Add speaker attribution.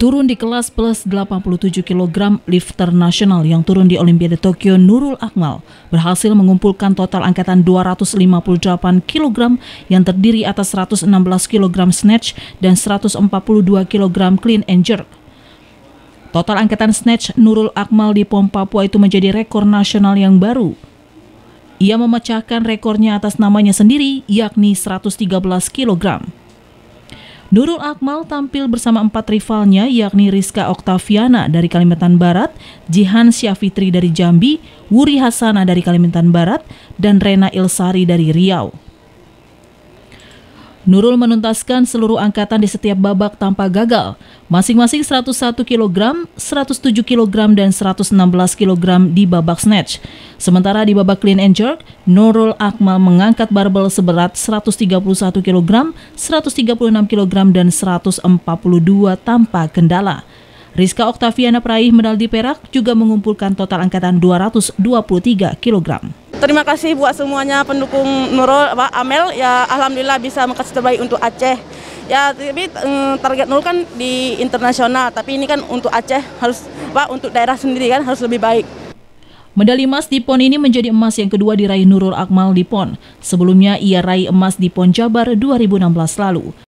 Speaker 1: Turun di kelas plus 87 kg, lifter nasional yang turun di Olimpiade Tokyo Nurul Akmal berhasil mengumpulkan total angkatan 258 kg yang terdiri atas 116 kg snatch dan 142 kg clean and jerk. Total angkatan snatch Nurul Akmal di POM Papua itu menjadi rekor nasional yang baru. Ia memecahkan rekornya atas namanya sendiri, yakni 113 kg. Nurul Akmal tampil bersama empat rivalnya yakni Rizka Oktaviana dari Kalimantan Barat, Jihan Syafitri dari Jambi, Wuri Hasana dari Kalimantan Barat, dan Rena Ilsari dari Riau. Nurul menuntaskan seluruh angkatan di setiap babak tanpa gagal, masing-masing 101 kg, 107 kg, dan 116 kg di babak snatch. Sementara di babak clean and jerk, Nurul Akmal mengangkat barbel seberat 131 kg, 136 kg, dan 142 tanpa kendala. Rizka Oktaviana medal medali perak juga mengumpulkan total angkatan 223 kg terima kasih buat
Speaker 2: semuanya pendukung Nurul Pak Amel ya alhamdulillah bisa mengkasih terbaik untuk Aceh. Ya tapi eh, target Nurul kan di internasional tapi ini kan untuk Aceh harus Pak untuk
Speaker 1: daerah sendiri kan harus lebih baik. Medali emas di PON ini menjadi emas yang kedua diraih Nurul Akmal di PON. Sebelumnya ia raih emas di PON Jabar 2016 lalu.